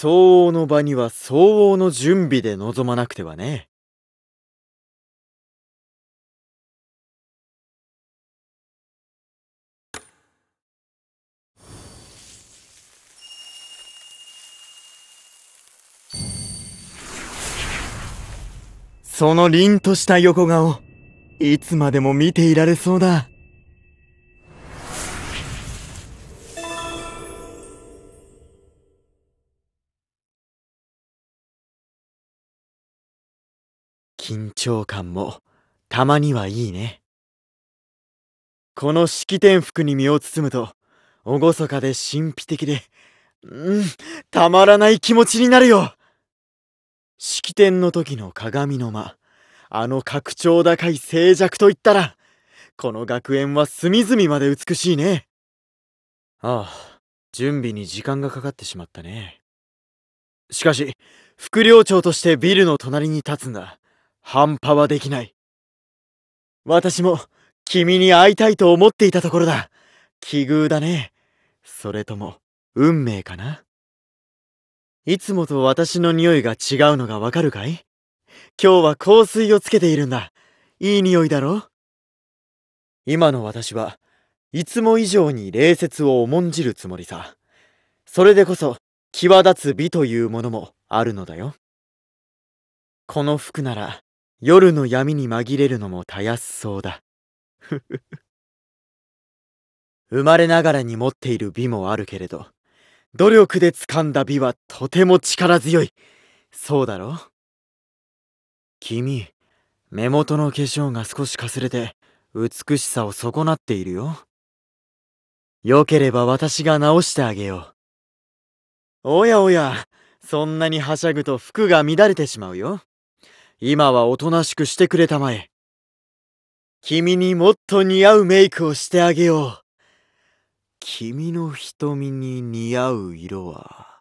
相応の場には相応の準備で臨まなくてはね。その凛とした横顔、いつまでも見ていられそうだ。緊張感もたまにはいいねこの式典服に身を包むと厳かで神秘的でうんたまらない気持ちになるよ式典の時の鏡の間あの格調高い静寂といったらこの学園は隅々まで美しいねああ準備に時間がかかってしまったねしかし副寮長としてビルの隣に立つんだ半端はできない。私も君に会いたいと思っていたところだ。奇遇だね。それとも、運命かないつもと私の匂いが違うのがわかるかい今日は香水をつけているんだ。いい匂いだろ今の私はいつも以上に礼節を重んじるつもりさ。それでこそ際立つ美というものもあるのだよ。この服なら夜の闇に紛れるのもたやすそうだ。生まれながらに持っている美もあるけれど、努力で掴んだ美はとても力強い。そうだろ君、目元の化粧が少しかすれて、美しさを損なっているよ。よければ私が直してあげよう。おやおや、そんなにはしゃぐと服が乱れてしまうよ。今はおとなしくしてくれたまえ。君にもっと似合うメイクをしてあげよう。君の瞳に似合う色は。